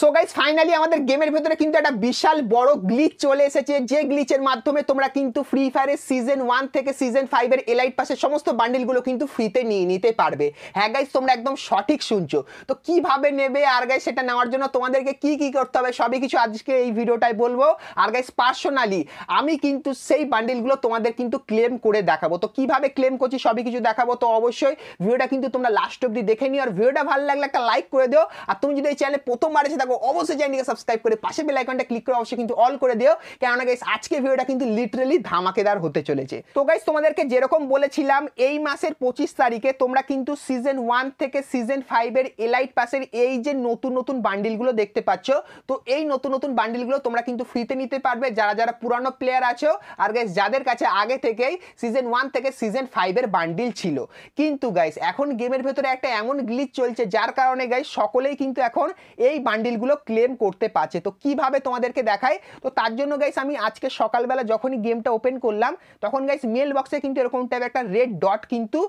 so guys finally আমাদের গেমের ভেতরে কিন্তু একটা বিশাল বড় গ্লিচ চলে এসেছে যে গ্লিচের মাধ্যমে তোমরা কিন্তু ফ্রি ফায়ারের সিজন ওয়ান থেকে সিজন ফাইভের এলাইট পাসের সমস্ত বান্ডিলগুলো কিন্তু ফ্রিতে নিয়ে নিতে পারবে হ্যাঁ গাইজ তোমরা একদম সঠিক শুনছো তো কিভাবে নেবে আর গাইজ সেটা নেওয়ার জন্য তোমাদেরকে কি কি করতে হবে সবই কিছু আজকে এই ভিডিওটায় বলবো আর গাইজ পার্সোনালি আমি কিন্তু সেই বান্ডিলগুলো তোমাদের কিন্তু ক্লেম করে দেখাবো তো কিভাবে ক্লেম করছি সবই কিছু দেখাবো তো অবশ্যই ভিডিওটা কিন্তু তোমরা লাস্ট অব্দি দেখে নিও আর ভিডিওটা ভালো লাগলে একটা লাইক করে দিও আর তুমি যদি এই চ্যানেলে প্রথমবার এসে থাকো অবশ্যই চ্যানেলটিকে সাবস্ক্রাইব করে পাশে বেল আইকনটা ক্লিক করে অবশ্যই কিন্তু অল করে দিও কেননা গাইস আজকের ভিডিওটা কিন্তু লিটারেলি ধামাকেদার হতে চলেছে তো গাইস তোমাদেরকে যেরকম বলেছিলাম এই মাসের পঁচিশ তারিখে তোমরা কিন্তু সিজন ওয়ান থেকে সিজন ফাইভের এলাইট পাসের এই যে নতুন নতুন বান্ডিলগুলো দেখতে পাচ্ছ তো এই নতুন নতুন বান্ডিলগুলো তোমরা কিন্তু ফ্রিতে নিতে পারবে যারা যারা পুরানো প্লেয়ার আছো আর গাইস যাদের কাছে আগে থেকেই সিজন ওয়ান থেকে সিজন ফাইভের বান্ডিল ছিল কিন্তু গাইস এখন গেমের ভেতরে একটা এমন গ্লিচ চলছে যার কারণে গাইস সকলেই কিন্তু এখন এই বান্ডিল স্কিলগুলো ক্লেম করতে পারছে তো কিভাবে তোমাদেরকে দেখায় তো তার জন্য গাইস আমি আজকে সকালবেলা যখনই গেমটা ওপেন করলাম তখন গাইস মেল বক্সে কিন্তু এরকম টাইপ একটা রেড ডট কিন্তু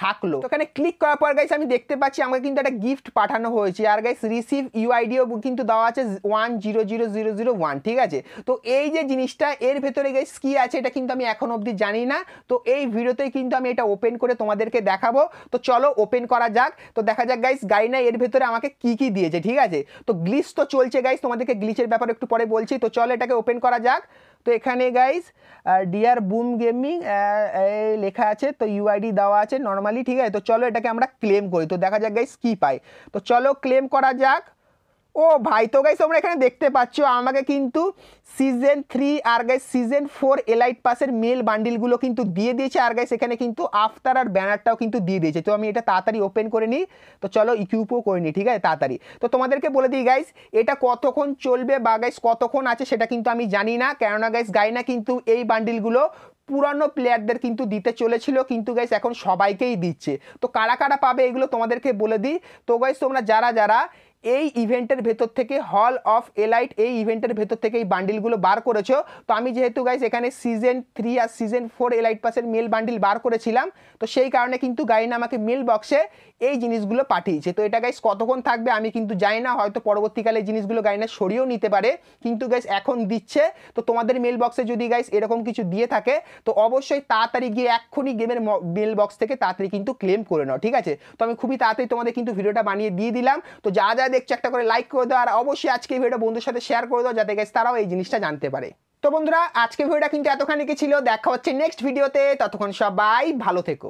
থাকলো ওখানে ক্লিক করার পর গাইস আমি দেখতে পাচ্ছি আমাকে কিন্তু একটা গিফট পাঠানো হয়েছে আর গাইস রিসিভ ইউআইডিও কিন্তু দেওয়া আছে one zero zero zero zero one ঠিক আছে তো এই যে জিনিসটা এর ভেতরে গাইস কী আছে এটা কিন্তু আমি এখন অবধি জানি না তো এই ভিডিওতেই কিন্তু আমি এটা ওপেন করে তোমাদেরকে দেখাবো তো চলো ওপেন করা যাক তো দেখা যাক গাইস গাইনা এর ভেতরে আমাকে কি কি দিয়েছে ঠিক আছে তো গ্লি গ্লিচ তো চলছে গাইস তোমাদেরকে গ্লিচের ব্যাপারে একটু পরে বলছি তো চল এটাকে ওপেন করা যাক তো এখানে গাইস ডিয়ার বুম গেমিং লেখা আছে তো ইউআইডি দেওয়া আছে নর্মালি ঠিক আছে তো চলো এটাকে আমরা ক্লেম করি তো দেখা যাক গাইস কী পাই তো চলো ক্লেম করা যাক ও ভাই তো গাইস তোমরা এখানে দেখতে পাচ্ছ আমাকে কিন্তু সিজন থ্রি আর গাইস সিজন ফোর এলাইট পাসের মেল বান্ডিলগুলো কিন্তু দিয়ে দিয়েছে আর গাইস এখানে কিন্তু আফতার আর ব্যানারটাও কিন্তু দিয়ে দিয়েছে তো আমি এটা তাড়াতাড়ি ওপেন করে নিই তো চলো ইকুইপও করে নিই ঠিক আছে তাড়াতাড়ি তো তোমাদেরকে বলে দিই গাইস এটা কতক্ষণ চলবে বা গাইস কতক্ষণ আছে সেটা কিন্তু আমি জানি না কেননা গাইস গাইনা কিন্তু এই বান্ডিলগুলো পুরানো প্লেয়ারদের কিন্তু দিতে চলেছিল কিন্তু গাইস এখন সবাইকেই দিচ্ছে তো কারা কারা পাবে এগুলো তোমাদেরকে বলে দিই তো গাইস তোমরা যারা যারা এই ইভেন্টের ভেতর থেকে হল অফ এলাইট এই ইভেন্টের ভেতর থেকে এই বান্ডিলগুলো বার করেছো তো আমি যেহেতু গাইজ এখানে সিজন থ্রি আর সিজন ফোর এলাইট পাসের মেল বান্ডিল বার করেছিলাম তো সেই কারণে কিন্তু গাইন আমাকে মেল বক্সে এই জিনিসগুলো পাঠিয়েছে তো এটা গাইজ কতক্ষণ থাকবে আমি কিন্তু জানি না হয়তো পরবর্তীকালে জিনিসগুলো গাইনা সরিয়েও নিতে পারে কিন্তু গাইজ এখন দিচ্ছে তো তোমাদের মেল বক্সে যদি গাইজ এরকম কিছু দিয়ে থাকে তো অবশ্যই তাড়াতাড়ি গিয়ে এক্ষুনি গেমের মেল বক্স থেকে তাড়াতাড়ি কিন্তু ক্লেম করে নাও ঠিক আছে তো আমি খুবই তাড়াতাড়ি তোমাদের কিন্তু ভিডিওটা বানিয়ে দিয়ে দিলাম তো যা যা ভিডিওটা দেখছো একটা করে লাইক করে দাও আর অবশ্যই আজকে ভিডিও বন্ধুর সাথে শেয়ার করে দাও যাতে গেছে তারাও এই জিনিসটা জানতে পারে তো বন্ধুরা আজকে ভিডিওটা কিন্তু এতখানি ছিল দেখা হচ্ছে নেক্সট ভিডিওতে ততক্ষণ সবাই ভালো থেকো